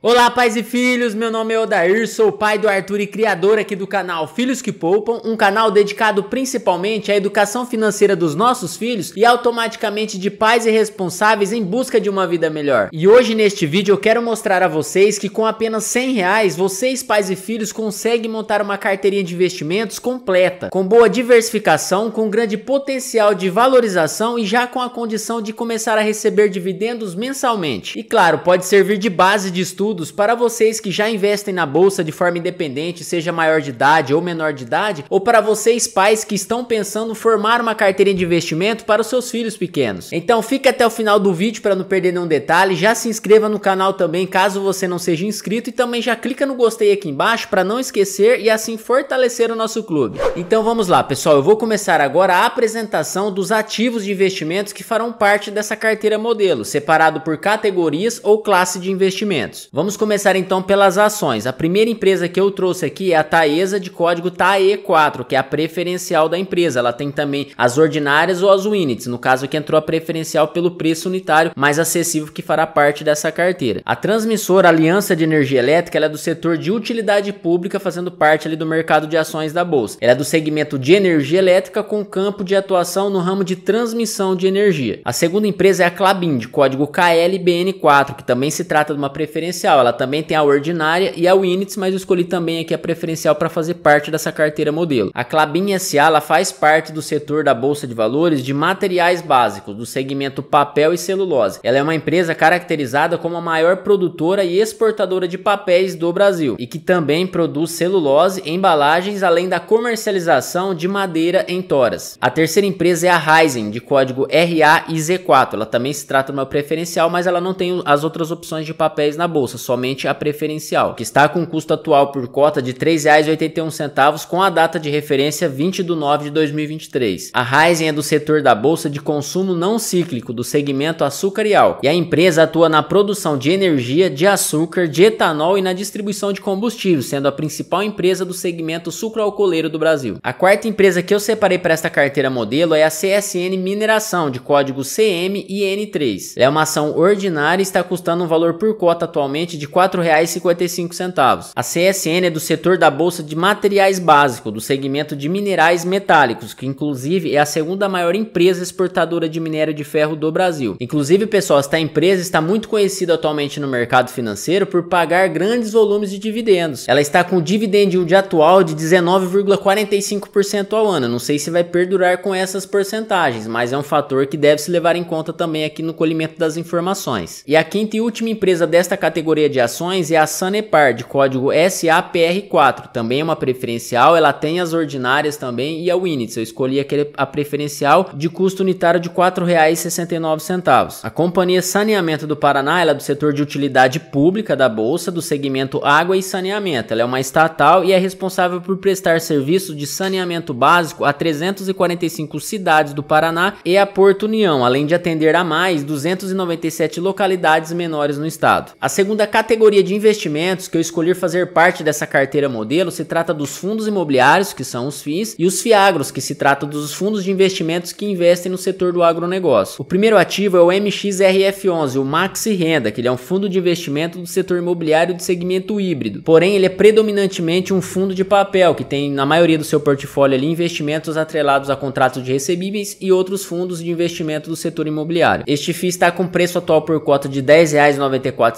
Olá, pais e filhos, meu nome é Odair, sou pai do Arthur e criador aqui do canal Filhos que Poupam, um canal dedicado principalmente à educação financeira dos nossos filhos e automaticamente de pais e responsáveis em busca de uma vida melhor. E hoje neste vídeo eu quero mostrar a vocês que com apenas 100 reais, vocês pais e filhos conseguem montar uma carteirinha de investimentos completa, com boa diversificação, com grande potencial de valorização e já com a condição de começar a receber dividendos mensalmente. E claro, pode servir de base de estudo estudos para vocês que já investem na bolsa de forma independente, seja maior de idade ou menor de idade, ou para vocês pais que estão pensando formar uma carteira de investimento para os seus filhos pequenos. Então fique até o final do vídeo para não perder nenhum detalhe, já se inscreva no canal também caso você não seja inscrito e também já clica no gostei aqui embaixo para não esquecer e assim fortalecer o nosso clube. Então vamos lá pessoal, eu vou começar agora a apresentação dos ativos de investimentos que farão parte dessa carteira modelo, separado por categorias ou classe de investimentos. Vamos começar então pelas ações. A primeira empresa que eu trouxe aqui é a Taesa de código TAE4, que é a preferencial da empresa. Ela tem também as ordinárias ou as units, no caso que entrou a preferencial pelo preço unitário mais acessível que fará parte dessa carteira. A transmissora Aliança de Energia Elétrica é do setor de utilidade pública, fazendo parte ali do mercado de ações da bolsa. Ela é do segmento de energia elétrica com campo de atuação no ramo de transmissão de energia. A segunda empresa é a Clabin de código KLBN4, que também se trata de uma preferencial preferencial. Ela também tem a ordinária e a Winits, mas eu escolhi também aqui a preferencial para fazer parte dessa carteira modelo. A Clabin SA ela faz parte do setor da Bolsa de Valores de materiais básicos, do segmento papel e celulose. Ela é uma empresa caracterizada como a maior produtora e exportadora de papéis do Brasil e que também produz celulose, embalagens, além da comercialização de madeira em toras. A terceira empresa é a Ryzen, de código RAIZ4. Ela também se trata de uma preferencial, mas ela não tem as outras opções de papéis na bolsa, somente a preferencial, que está com custo atual por cota de R$ 3,81 com a data de referência 20 de 9 de 2023. A Ryzen é do setor da bolsa de consumo não cíclico do segmento açúcar e a empresa atua na produção de energia, de açúcar, de etanol e na distribuição de combustíveis, sendo a principal empresa do segmento sucroalcooleiro do Brasil. A quarta empresa que eu separei para esta carteira modelo é a CSN Mineração, de código CMIN3. é uma ação ordinária e está custando um valor por cota atualmente somente de R$ 4,55. A CSN é do setor da Bolsa de Materiais Básicos, do segmento de minerais metálicos, que inclusive é a segunda maior empresa exportadora de minério de ferro do Brasil. Inclusive, pessoal, esta empresa está muito conhecida atualmente no mercado financeiro por pagar grandes volumes de dividendos. Ela está com o dividend yield atual de 19,45% ao ano. Não sei se vai perdurar com essas porcentagens, mas é um fator que deve se levar em conta também aqui no colhimento das informações. E a quinta e última empresa desta categoria categoria de ações é a Sanepar, de código SAPR4. Também é uma preferencial, ela tem as ordinárias também e a Winits. Eu escolhi aquele, a preferencial de custo unitário de R$ 4,69. A companhia Saneamento do Paraná ela é do setor de utilidade pública da Bolsa, do segmento água e saneamento. Ela é uma estatal e é responsável por prestar serviços de saneamento básico a 345 cidades do Paraná e a Porto União, além de atender a mais 297 localidades menores no estado. A segunda categoria de investimentos que eu escolhi fazer parte dessa carteira modelo se trata dos fundos imobiliários, que são os FIIs, e os FIAGROS, que se trata dos fundos de investimentos que investem no setor do agronegócio. O primeiro ativo é o MXRF11, o Maxi Renda, que ele é um fundo de investimento do setor imobiliário de segmento híbrido. Porém, ele é predominantemente um fundo de papel, que tem na maioria do seu portfólio ali investimentos atrelados a contratos de recebíveis e outros fundos de investimento do setor imobiliário. Este FII está com preço atual por cota de R$ 10,94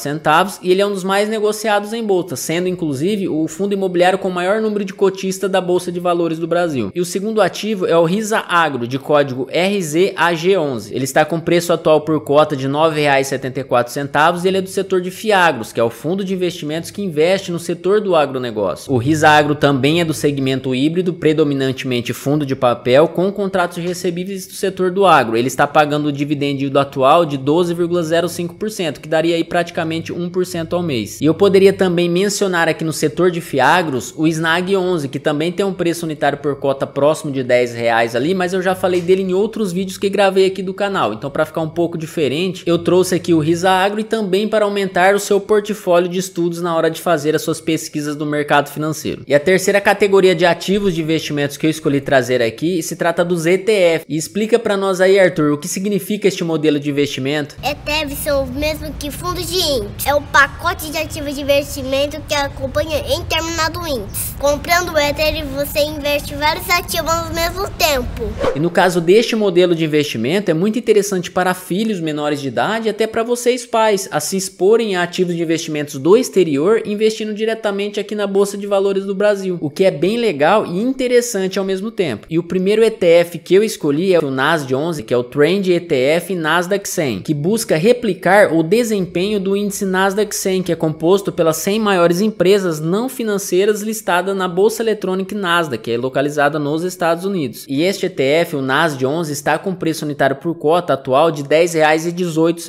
e ele é um dos mais negociados em bolsa, sendo inclusive o fundo imobiliário com o maior número de cotistas da Bolsa de Valores do Brasil. E o segundo ativo é o Risa Agro, de código RZAG11. Ele está com preço atual por cota de R$ 9,74 e ele é do setor de Fiagros, que é o fundo de investimentos que investe no setor do agronegócio. O Risa Agro também é do segmento híbrido, predominantemente fundo de papel, com contratos recebíveis do setor do agro. Ele está pagando o dividendo atual de 12,05%, que daria aí praticamente 1% ao mês. E eu poderia também mencionar aqui no setor de fiagros o Snag 11, que também tem um preço unitário por cota próximo de 10 reais ali, mas eu já falei dele em outros vídeos que gravei aqui do canal. Então para ficar um pouco diferente, eu trouxe aqui o Risa Agro e também para aumentar o seu portfólio de estudos na hora de fazer as suas pesquisas do mercado financeiro. E a terceira categoria de ativos de investimentos que eu escolhi trazer aqui se trata dos ETF. E explica para nós aí, Arthur, o que significa este modelo de investimento? ETFs são o mesmo que fundos de índice. É o pacote de ativos de investimento que acompanha em determinado índice. Comprando o Ether, você investe vários ativos ao mesmo tempo. E no caso deste modelo de investimento, é muito interessante para filhos menores de idade e até para vocês pais, a se exporem a ativos de investimentos do exterior, investindo diretamente aqui na Bolsa de Valores do Brasil, o que é bem legal e interessante ao mesmo tempo. E o primeiro ETF que eu escolhi é o Nasdaq 11, que é o Trend ETF Nasdaq 100, que busca replicar o desempenho do índice Nasdaq Nasdaq 100, que é composto pelas 100 maiores empresas não financeiras listada na Bolsa Eletrônica Nasdaq, que é localizada nos Estados Unidos. E este ETF, o Nasdaq 11, está com preço unitário por cota atual de R$ 10,18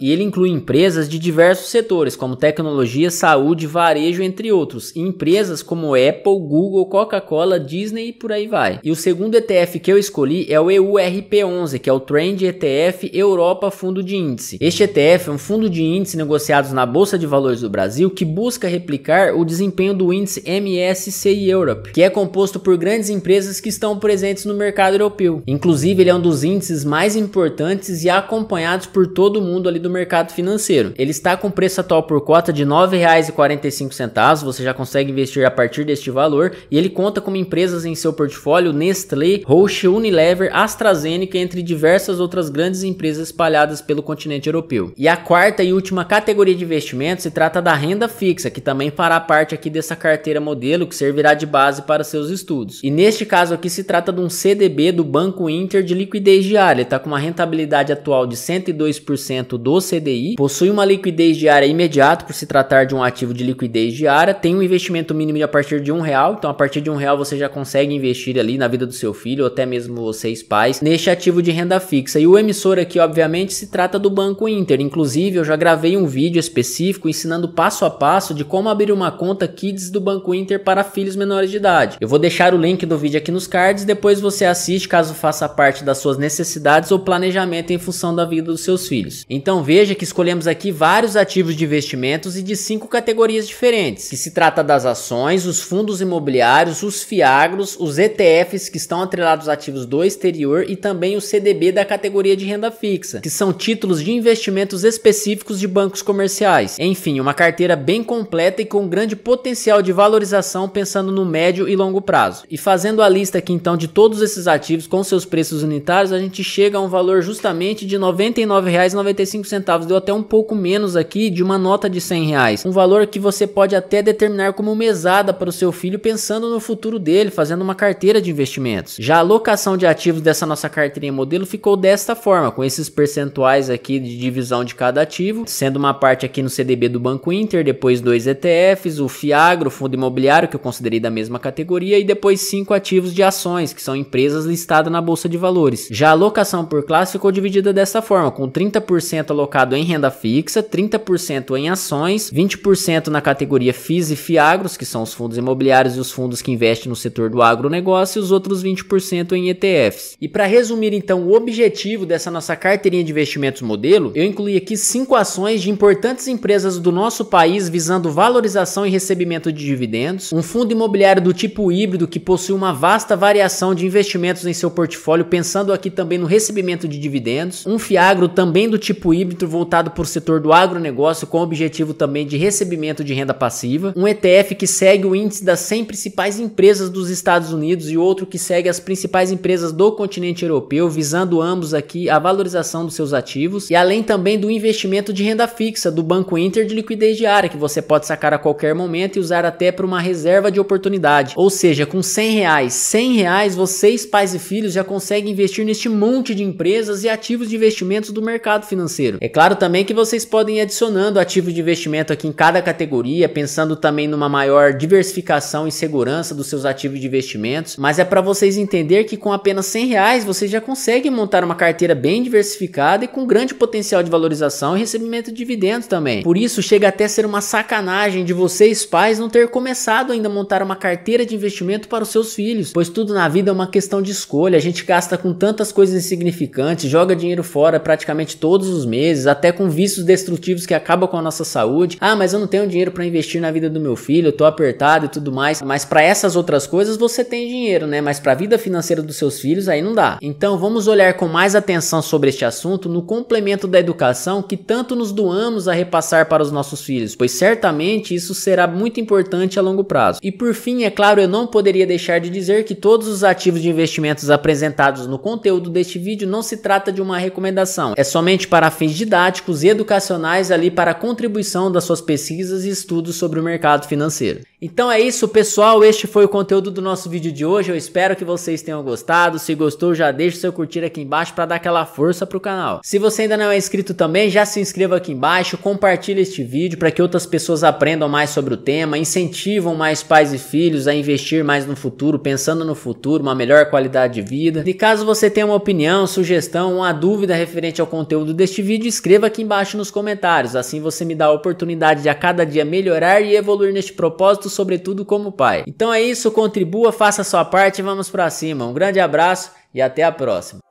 e ele inclui empresas de diversos setores, como tecnologia, saúde, varejo, entre outros, e empresas como Apple, Google, Coca-Cola, Disney e por aí vai. E o segundo ETF que eu escolhi é o EURP11, que é o Trend ETF Europa Fundo de Índice. Este ETF é um fundo de índice negociado na na Bolsa de Valores do Brasil que busca replicar o desempenho do índice MSCI Europe, que é composto por grandes empresas que estão presentes no mercado europeu. Inclusive, ele é um dos índices mais importantes e acompanhados por todo mundo ali do mercado financeiro. Ele está com preço atual por cota de R$ 9,45, você já consegue investir a partir deste valor e ele conta com empresas em seu portfólio Nestlé, Roche, Unilever, AstraZeneca, entre diversas outras grandes empresas espalhadas pelo continente europeu. E a quarta e última categoria de investimento se trata da renda fixa, que também fará parte aqui dessa carteira modelo que servirá de base para seus estudos. E neste caso aqui se trata de um CDB do Banco Inter de liquidez diária, está com uma rentabilidade atual de 102% do CDI, possui uma liquidez diária imediata por se tratar de um ativo de liquidez diária, tem um investimento mínimo a partir de um real, então a partir de um real você já consegue investir ali na vida do seu filho ou até mesmo vocês pais neste ativo de renda fixa. E o emissor aqui obviamente se trata do Banco Inter. Inclusive eu já gravei um vídeo específico específico ensinando passo a passo de como abrir uma conta Kids do Banco Inter para filhos menores de idade. Eu vou deixar o link do vídeo aqui nos cards, depois você assiste caso faça parte das suas necessidades ou planejamento em função da vida dos seus filhos. Então veja que escolhemos aqui vários ativos de investimentos e de cinco categorias diferentes, que se trata das ações, os fundos imobiliários, os fiagros, os ETFs que estão atrelados a ativos do exterior e também o CDB da categoria de renda fixa, que são títulos de investimentos específicos de bancos comerciais reais. Enfim, uma carteira bem completa e com grande potencial de valorização pensando no médio e longo prazo. E fazendo a lista aqui então de todos esses ativos com seus preços unitários, a gente chega a um valor justamente de R$ 99,95, deu até um pouco menos aqui de uma nota de R$ reais, um valor que você pode até determinar como mesada para o seu filho pensando no futuro dele, fazendo uma carteira de investimentos. Já a alocação de ativos dessa nossa carteira modelo ficou desta forma, com esses percentuais aqui de divisão de cada ativo, sendo uma parte aqui no CDB do Banco Inter, depois dois ETFs, o FIAGRO, o Fundo Imobiliário, que eu considerei da mesma categoria, e depois cinco ativos de ações, que são empresas listadas na Bolsa de Valores. Já a alocação por classe ficou dividida dessa forma, com 30% alocado em renda fixa, 30% em ações, 20% na categoria FIS e FIAGROS, que são os fundos imobiliários e os fundos que investem no setor do agronegócio, e os outros 20% em ETFs. E para resumir então o objetivo dessa nossa carteirinha de investimentos modelo, eu incluí aqui cinco ações de importantes empresas do nosso país visando valorização e recebimento de dividendos, um fundo imobiliário do tipo híbrido que possui uma vasta variação de investimentos em seu portfólio, pensando aqui também no recebimento de dividendos, um Fiagro também do tipo híbrido voltado para o setor do agronegócio com objetivo também de recebimento de renda passiva, um ETF que segue o índice das 100 principais empresas dos Estados Unidos e outro que segue as principais empresas do continente europeu, visando ambos aqui a valorização dos seus ativos e além também do investimento de renda fixa do Banco Banco Inter de liquidez diária que você pode sacar a qualquer momento e usar até para uma reserva de oportunidade. Ou seja, com 100 reais, 100 reais vocês pais e filhos já conseguem investir neste monte de empresas e ativos de investimentos do mercado financeiro. É claro também que vocês podem ir adicionando ativos de investimento aqui em cada categoria, pensando também numa maior diversificação e segurança dos seus ativos de investimentos, mas é para vocês entender que com apenas 100 reais vocês já conseguem montar uma carteira bem diversificada e com grande potencial de valorização e recebimento de dividendos também também. Por isso, chega até a ser uma sacanagem de vocês pais não ter começado ainda a montar uma carteira de investimento para os seus filhos, pois tudo na vida é uma questão de escolha. A gente gasta com tantas coisas insignificantes, joga dinheiro fora praticamente todos os meses, até com vícios destrutivos que acabam com a nossa saúde. Ah, mas eu não tenho dinheiro para investir na vida do meu filho, eu tô apertado e tudo mais. Mas para essas outras coisas você tem dinheiro, né? Mas para a vida financeira dos seus filhos aí não dá. Então vamos olhar com mais atenção sobre este assunto no complemento da educação que tanto nos doamos a reparar passar para os nossos filhos, pois certamente isso será muito importante a longo prazo. E por fim, é claro, eu não poderia deixar de dizer que todos os ativos de investimentos apresentados no conteúdo deste vídeo não se trata de uma recomendação, é somente para fins didáticos e educacionais ali para a contribuição das suas pesquisas e estudos sobre o mercado financeiro. Então é isso, pessoal, este foi o conteúdo do nosso vídeo de hoje. Eu espero que vocês tenham gostado. Se gostou, já deixa o seu curtir aqui embaixo para dar aquela força pro canal. Se você ainda não é inscrito também, já se inscreva aqui embaixo, compartilhe compartilhe este vídeo para que outras pessoas aprendam mais sobre o tema, incentivam mais pais e filhos a investir mais no futuro, pensando no futuro, uma melhor qualidade de vida. E caso você tenha uma opinião, sugestão, uma dúvida referente ao conteúdo deste vídeo, escreva aqui embaixo nos comentários. Assim você me dá a oportunidade de a cada dia melhorar e evoluir neste propósito, sobretudo como pai. Então é isso, contribua, faça a sua parte e vamos para cima. Um grande abraço e até a próxima.